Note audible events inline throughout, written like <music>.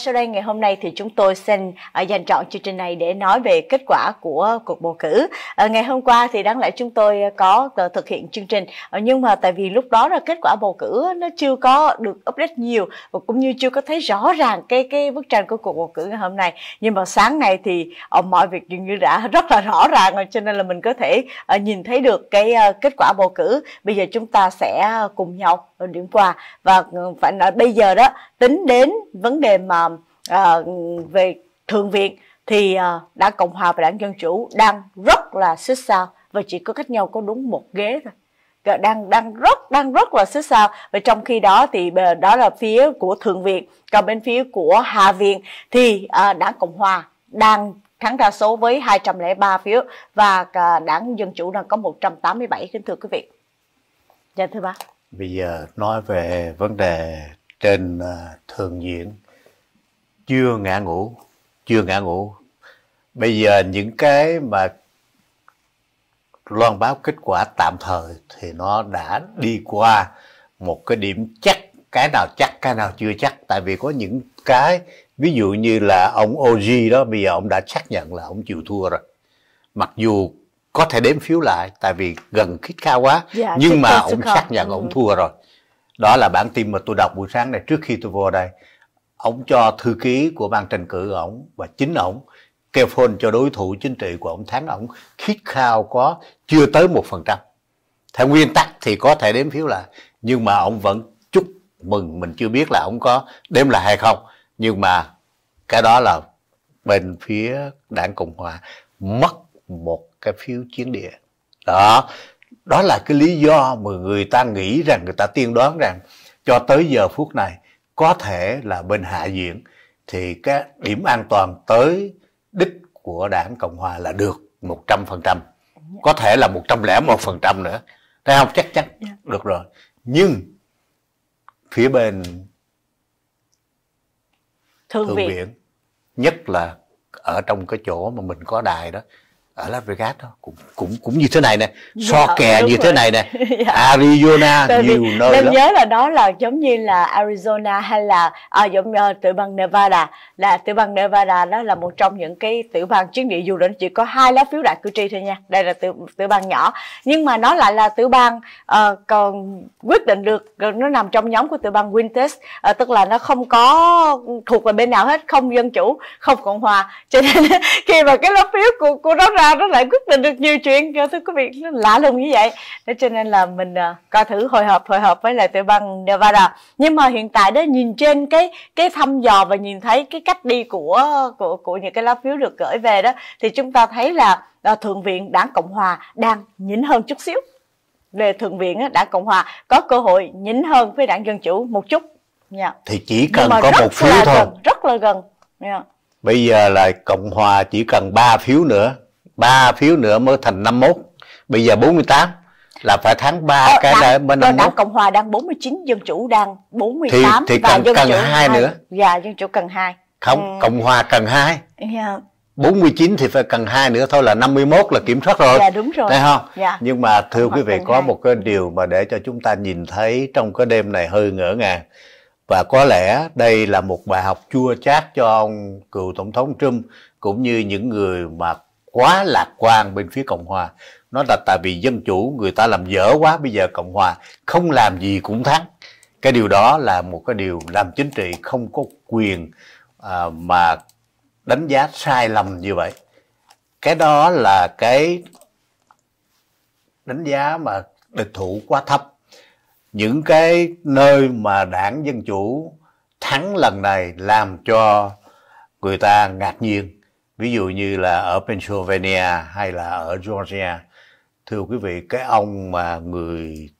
sau đây ngày hôm nay thì chúng tôi xin à, dành trọn chương trình này để nói về kết quả của cuộc bầu cử. À, ngày hôm qua thì đáng lẽ chúng tôi có ờ, thực hiện chương trình ờ, nhưng mà tại vì lúc đó là kết quả bầu cử nó chưa có được update nhiều và cũng như chưa có thấy rõ ràng cái cái bức tranh của cuộc bầu cử ngày hôm nay. Nhưng mà sáng nay thì ờ, mọi việc dường như đã rất là rõ ràng rồi cho nên là mình có thể nhìn thấy được cái kết quả bầu cử. Bây giờ chúng ta sẽ cùng nhau điểm qua và ừ, phải nói bây giờ đó tính đến vấn đề mà uh, về thượng viện thì uh, đảng cộng hòa và đảng dân chủ đang rất là xích sao và chỉ có cách nhau có đúng một ghế thôi dạ, đang đang rất đang rất là xích sao và trong khi đó thì đó là phía của thượng viện còn bên phía của hạ viện thì uh, đảng cộng hòa đang thắng đa số với 203 phiếu và đảng dân chủ đang có 187 kính thưa quý vị dạ thưa bác bây giờ nói về vấn đề trên thượng viện chưa ngã ngủ chưa ngã ngủ bây giờ những cái mà loan báo kết quả tạm thời thì nó đã đi qua một cái điểm chắc cái nào chắc cái nào chưa chắc tại vì có những cái ví dụ như là ông OG đó bây giờ ông đã xác nhận là ông chịu thua rồi mặc dù có thể đếm phiếu lại tại vì gần khít cao quá yeah, dạ, nhưng mà ông xác nhận ông ừ. thua rồi đó là bản tin mà tôi đọc buổi sáng này trước khi tôi vô đây ông cho thư ký của ban tranh cử ổng và chính ổng kêu phone cho đối thủ chính trị của ông thắng ổng khít khao có chưa tới một phần trăm theo nguyên tắc thì có thể đếm phiếu lại nhưng mà ông vẫn chúc mừng mình chưa biết là ông có đếm lại hay không nhưng mà cái đó là bên phía đảng cộng hòa mất một cái phiếu chiến địa đó đó là cái lý do mà người ta nghĩ rằng người ta tiên đoán rằng cho tới giờ phút này có thể là bên hạ viện thì cái điểm an toàn tới đích của đảng Cộng Hòa là được 100%. Dạ. Có thể là 101% nữa. Thấy không? Chắc chắn. Dạ. Được rồi. Nhưng phía bên Thượng, viện, nhất là ở trong cái chỗ mà mình có đài đó, ở Las Vegas đó cũng cũng cũng như thế này nè dạ, so dạ, kè như rồi. thế này nè <laughs> dạ. Arizona Tại nhiều nơi em lắm. nhớ là đó là giống như là Arizona hay là à, giống như ờ, tiểu bang Nevada là tiểu bang Nevada đó là một trong những cái tiểu bang chiến địa dù đến chỉ có hai lá phiếu đại cử tri thôi nha đây là tiểu tiểu bang nhỏ nhưng mà nó lại là tiểu bang uh, còn quyết định được nó nằm trong nhóm của tiểu bang Win Texas ờ, tức là nó không có thuộc về bên nào hết không dân chủ không cộng hòa cho nên <laughs> khi mà cái lá phiếu của của nó ra sao nó lại quyết định được nhiều chuyện cho dạ, thưa quý vị nó lạ lùng như vậy thế cho nên là mình uh, à, coi thử hồi hộp hồi hộp với lại tiểu bang Nevada nhưng mà hiện tại đó nhìn trên cái cái thăm dò và nhìn thấy cái cách đi của của của những cái lá phiếu được gửi về đó thì chúng ta thấy là uh, thượng viện đảng cộng hòa đang nhỉnh hơn chút xíu về thượng viện đảng cộng hòa có cơ hội nhỉnh hơn với đảng dân chủ một chút yeah. Dạ. thì chỉ cần có một phiếu thôi gần, rất là gần yeah. Dạ. bây giờ là cộng hòa chỉ cần 3 phiếu nữa ba phiếu nữa mới thành 51 bây giờ 48 là phải tháng 3 ờ, cái đảng, bên năm đảng Cộng hòa đang 49 dân chủ đang 48 thì, thì cần, dân cần chủ hai nữa. Dạ dân chủ cần hai. Không, ừ. Cộng hòa cần hai. Dạ. 49 thì phải cần hai nữa thôi là 51 là kiểm soát rồi. Dạ đúng rồi. Thấy không? Dạ. Nhưng mà thưa Hoặc quý vị có 2. một cái điều mà để cho chúng ta nhìn thấy trong cái đêm này hơi ngỡ ngàng. Và có lẽ đây là một bài học chua chát cho ông cựu tổng thống Trump cũng như những người mà quá lạc quan bên phía Cộng Hòa. Nó là tại vì dân chủ người ta làm dở quá bây giờ Cộng Hòa không làm gì cũng thắng. Cái điều đó là một cái điều làm chính trị không có quyền à, mà đánh giá sai lầm như vậy. Cái đó là cái đánh giá mà địch thủ quá thấp. Những cái nơi mà đảng Dân Chủ thắng lần này làm cho người ta ngạc nhiên ví dụ như là ở Pennsylvania hay là ở Georgia thưa quý vị cái ông mà người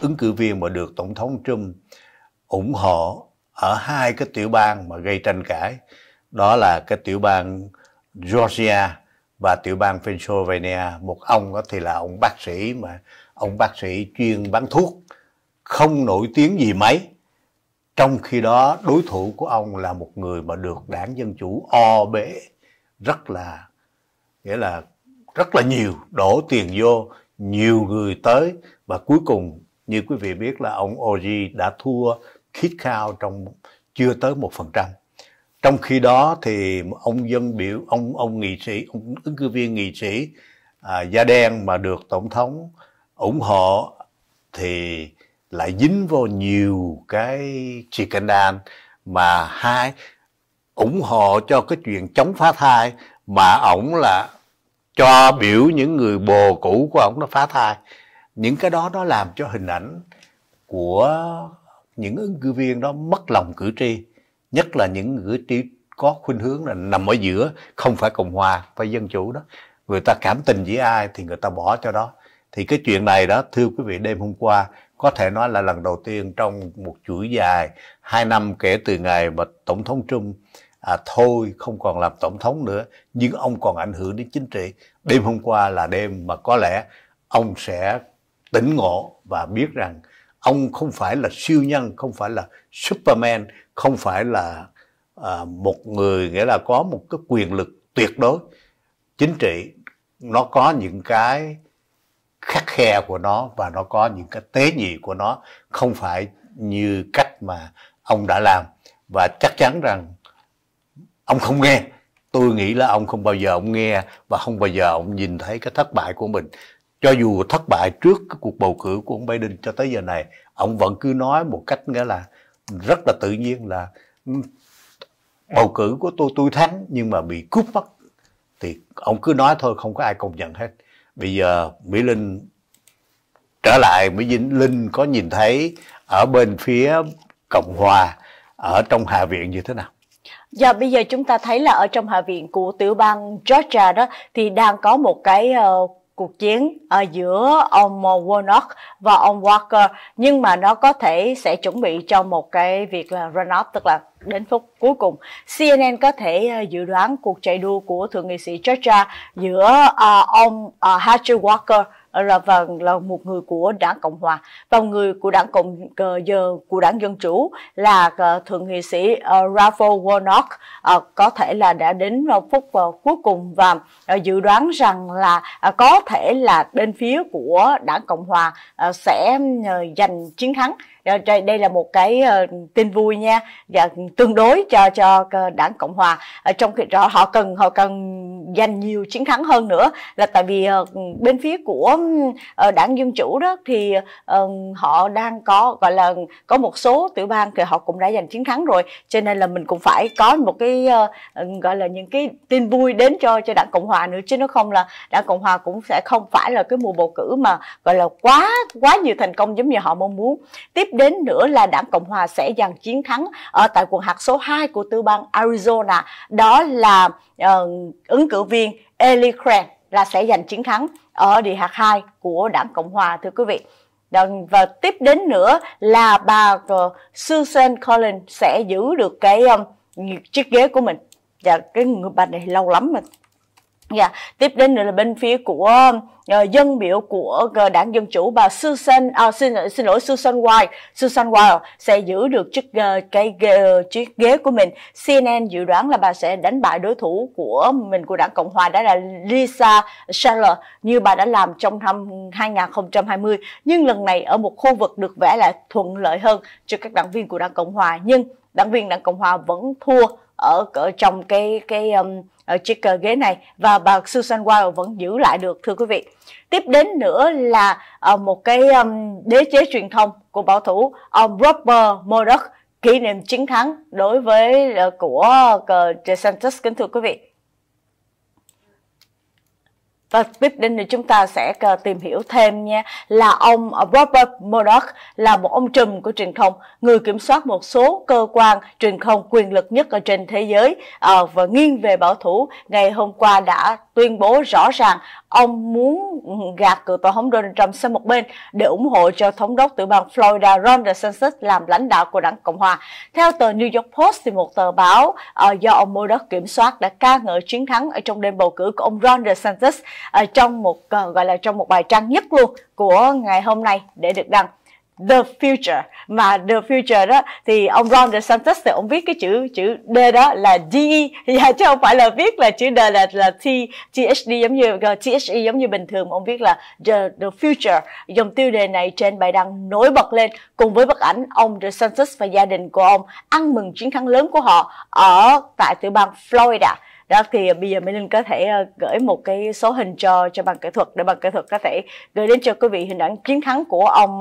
ứng cử viên mà được tổng thống Trump ủng hộ ở hai cái tiểu bang mà gây tranh cãi đó là cái tiểu bang Georgia và tiểu bang Pennsylvania một ông đó thì là ông bác sĩ mà ông bác sĩ chuyên bán thuốc không nổi tiếng gì mấy trong khi đó đối thủ của ông là một người mà được đảng dân chủ o bế rất là nghĩa là rất là nhiều đổ tiền vô nhiều người tới và cuối cùng như quý vị biết là ông Oji đã thua Kit Kao trong chưa tới một phần trăm trong khi đó thì ông dân biểu ông ông nghị sĩ ông ứng cử viên nghị sĩ à, da đen mà được tổng thống ủng hộ thì lại dính vô nhiều cái scandal mà hai ủng hộ cho cái chuyện chống phá thai mà ổng là cho biểu những người bồ cũ của ổng nó phá thai những cái đó nó làm cho hình ảnh của những ứng cử viên đó mất lòng cử tri nhất là những cử tri có khuynh hướng là nằm ở giữa không phải cộng hòa phải dân chủ đó người ta cảm tình với ai thì người ta bỏ cho đó thì cái chuyện này đó thưa quý vị đêm hôm qua có thể nói là lần đầu tiên trong một chuỗi dài hai năm kể từ ngày mà tổng thống Trump à, thôi không còn làm tổng thống nữa nhưng ông còn ảnh hưởng đến chính trị đêm hôm qua là đêm mà có lẽ ông sẽ tỉnh ngộ và biết rằng ông không phải là siêu nhân không phải là superman không phải là à, một người nghĩa là có một cái quyền lực tuyệt đối chính trị nó có những cái khắc khe của nó và nó có những cái tế nhị của nó không phải như cách mà ông đã làm và chắc chắn rằng ông không nghe tôi nghĩ là ông không bao giờ ông nghe và không bao giờ ông nhìn thấy cái thất bại của mình cho dù thất bại trước cái cuộc bầu cử của ông Biden cho tới giờ này ông vẫn cứ nói một cách nghĩa là rất là tự nhiên là ừ, bầu cử của tôi tôi thắng nhưng mà bị cướp mất thì ông cứ nói thôi không có ai công nhận hết bây giờ Mỹ Linh trở lại Mỹ Dinh Linh có nhìn thấy ở bên phía Cộng Hòa ở trong Hạ viện như thế nào Dạ, bây giờ chúng ta thấy là ở trong Hạ viện của tiểu bang Georgia đó thì đang có một cái uh, cuộc chiến ở giữa ông ờ, Warnock và ông Walker nhưng mà nó có thể sẽ chuẩn bị cho một cái việc là runoff tức là đến phút cuối cùng. CNN có thể ờ, dự đoán cuộc chạy đua của thượng nghị sĩ Georgia giữa uh, ông uh, Herschel Walker Ờ, là và vâng, là một người của đảng cộng hòa và một người của đảng cộng ờ, giờ của đảng dân chủ là ờ, thượng nghị sĩ Raphael Warnock có thể là đã đến phút cuối cùng và dự đoán rằng là có thể là bên phía của đảng cộng hòa sẽ giành chiến thắng đây là một cái ờ, tin vui nha và dạ, tương đối cho cho ờ, đảng cộng hòa trong khi đó họ cần họ cần giành nhiều chiến thắng hơn nữa là tại vì ờ, bên phía của đảng dân chủ đó thì họ đang có gọi là có một số tiểu bang thì họ cũng đã giành chiến thắng rồi cho nên là mình cũng phải có một cái gọi là những cái tin vui đến cho cho đảng cộng hòa nữa chứ nó không là đảng cộng hòa cũng sẽ không phải là cái mùa bầu cử mà gọi là quá quá nhiều thành công giống như họ mong muốn tiếp đến nữa là đảng Cộng Hòa sẽ giành chiến thắng ở tại cuộc hạt số 2 của tư bang Arizona, đó là uh, ứng cử viên Eli Craig là sẽ giành chiến thắng ở địa hạt 2 của đảng Cộng Hòa thưa quý vị. Và tiếp đến nữa là bà ờ, Susan Collins sẽ giữ được cái um, chiếc ghế của mình. Và dạ, cái người bà này lâu lắm mà. Dạ, yeah. tiếp đến nữa là bên phía của uh, dân biểu của uh, đảng Dân Chủ bà Susan, uh, xin, xin lỗi Susan Wild, Susan Wild sẽ giữ được chiếc uh, ờ, cái uh, chiếc ghế của mình. CNN dự đoán là bà sẽ đánh bại đối thủ của mình của đảng Cộng hòa đó là Lisa Scheller như bà đã làm trong năm 2020. Nhưng lần này ở một khu vực được vẽ là thuận lợi hơn cho các đảng viên của đảng Cộng hòa. Nhưng đảng viên đảng Cộng hòa vẫn thua ở, ở trong cái cái um, ở chiếc ờ, ghế này và bà Susan Weil vẫn giữ lại được thưa quý vị. Tiếp đến nữa là ờ, một cái đế chế truyền thông của bảo thủ ông Robert Murdoch kỷ niệm chiến thắng đối với ờ, của DeSantis kính thưa quý vị và tiếp đến thì chúng ta sẽ ờ, tìm hiểu thêm nha là ông ờ, Robert Murdoch là một ông trùm của truyền thông người kiểm soát một số cơ quan truyền thông quyền lực nhất ở trên thế giới ờ, và nghiêng về bảo thủ ngày hôm qua đã tuyên bố rõ ràng ông muốn gạt cựu tổng thống Donald Trump sang một bên để ủng hộ cho thống đốc tiểu bang Florida Ron DeSantis làm lãnh đạo của đảng Cộng hòa. Theo tờ New York Post thì một tờ báo uh, do ông Murdoch kiểm soát đã ca ngợi chiến thắng ở trong đêm bầu cử của ông Ron DeSantis uh, trong một uh, gọi là trong một bài trang nhất luôn của ngày hôm nay để được đăng The Future mà The Future đó thì ông Ron DeSantis thì ông viết cái chữ chữ D đó là DE <laughs> dạ, chứ không phải là viết là chữ D là là T H D giống như T H E giống như bình thường ông viết là The, The Future dòng tiêu đề này trên bài đăng nổi bật lên cùng với bức ảnh ông DeSantis và gia đình của ông ăn mừng chiến thắng lớn của họ ở tại tiểu bang Florida đó thì à, bây giờ minh Linh có thể à, gửi một cái số hình cho cho bằng kỹ thuật để bằng kỹ thuật có thể gửi đến cho quý vị hình ảnh chiến thắng của ông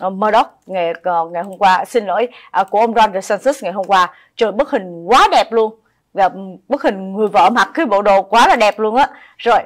à, Murdoch ngày ngày hôm qua xin lỗi của ông Ron DeSantis ngày hôm qua trời bức hình quá đẹp luôn và ừ, bức hình người vợ mặc cái bộ đồ quá là đẹp luôn á rồi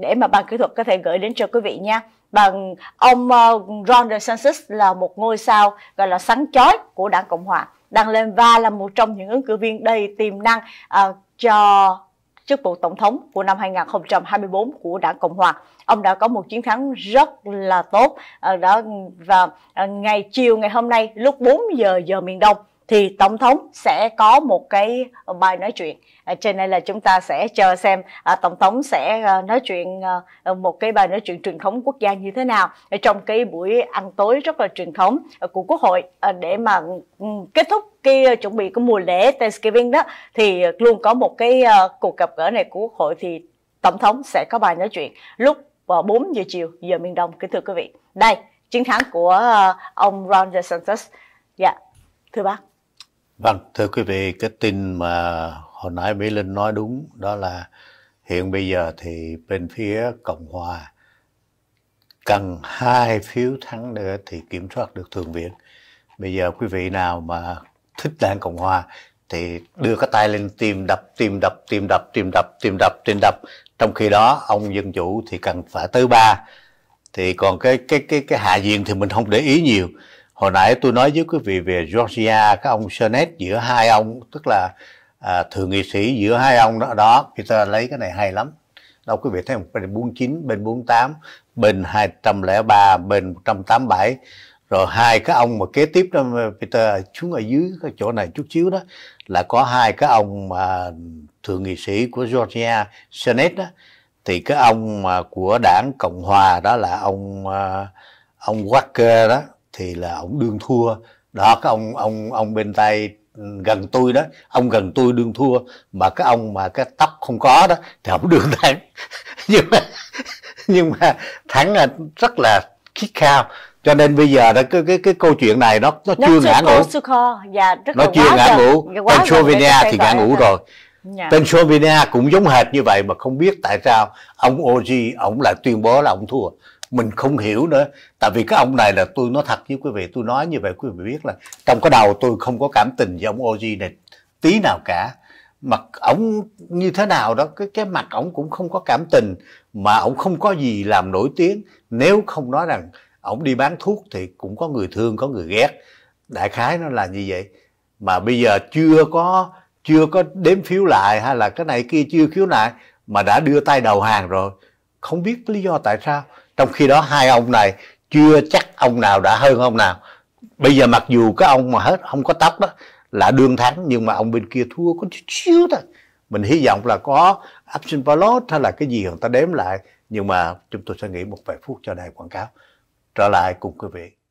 để mà bằng kỹ thuật có thể gửi đến cho quý vị nha bằng ông Ron DeSantis là một ngôi sao gọi là sáng chói của đảng Cộng hòa đang lên và là một trong những ứng cử viên đầy tiềm năng cho chức vụ tổng thống của năm 2024 của đảng Cộng hòa. Ông đã có một chiến thắng rất là tốt ờ, đó và ờ, ngày chiều ngày hôm nay lúc 4 giờ giờ miền Đông thì tổng thống sẽ có một cái bài nói chuyện ờ, cho nên là chúng ta sẽ chờ xem tổng thống sẽ nói chuyện một cái bài nói chuyện truyền thống quốc gia như thế nào trong cái buổi ăn tối rất là truyền thống của quốc hội để mà ừ, kết thúc cái chuẩn bị của mùa lễ Thanksgiving đó thì luôn có một cái uh, cuộc gặp gỡ này của Quốc hội thì Tổng thống sẽ có bài nói chuyện lúc vào ờ, 4 giờ chiều giờ miền Đông kính thưa quý vị. Đây, chiến thắng của uh, ông Ron DeSantis. Dạ, thưa bác. Vâng, thưa quý vị, cái tin mà hồi nãy Mỹ Linh nói đúng đó là hiện bây giờ thì bên phía Cộng Hòa cần hai phiếu thắng nữa thì kiểm soát được Thượng viện. Bây giờ quý vị nào mà thích đảng cộng hòa thì đưa cái tay lên tim đập tim đập tim đập tim đập tim đập tim đập trong khi đó ông dân chủ thì cần phải tới ba thì còn cái cái cái cái hạ viện thì mình không để ý nhiều hồi nãy tôi nói với quý vị về Georgia cái ông Senate giữa hai ông tức là à, thượng nghị sĩ giữa hai ông đó đó Peter lấy cái này hay lắm đâu quý vị thấy không bên 49 bên 48 bên 203 bên 187 rồi hai cái ông mà kế tiếp đó Peter xuống ở dưới cái chỗ này chút xíu đó là có hai cái ông mà thượng nghị sĩ của Georgia Senate đó thì cái ông mà của đảng Cộng hòa đó là ông ờ, ông Walker đó thì là ông đương thua đó cái ông ông ông bên tay gần tôi đó ông gần tôi đương thua mà cái ông mà cái tóc không có đó thì ông đương thắng <laughs> nhưng mà nhưng mà thắng là rất là khít khao cho nên bây giờ đó cái cái cái câu chuyện này nó nó chưa ngã ngủ dạ, nó chưa ngã ngủ dạ, Pennsylvania thì ngã ngủ rồi yeah. Dạ. Pennsylvania cũng giống hệt như vậy mà không biết tại sao ông Oji ông lại tuyên bố là ông thua mình không hiểu nữa tại vì cái ông này là tôi nói thật với quý vị tôi nói như vậy quý vị biết là trong cái đầu tôi không có cảm tình với ông Oji này tí nào cả mặt ổng như thế nào đó cái cái mặt ổng cũng không có cảm tình mà ổng không có gì làm nổi tiếng nếu không nói rằng ổng đi bán thuốc thì cũng có người thương có người ghét đại khái nó là như vậy mà bây giờ chưa có chưa có đếm phiếu lại hay là cái này kia chưa khiếu nại mà đã đưa tay đầu hàng rồi không biết lý do tại sao trong khi đó hai ông này chưa chắc ông nào đã hơn ông nào bây giờ mặc dù cái ông mà hết không có tóc đó là đương thắng nhưng mà ông bên kia thua có chút xíu thôi mình hy vọng là có absent ballot hay là cái gì người ta đếm lại nhưng mà chúng tôi sẽ nghỉ một vài phút cho đài quảng cáo trở lại cùng quý vị.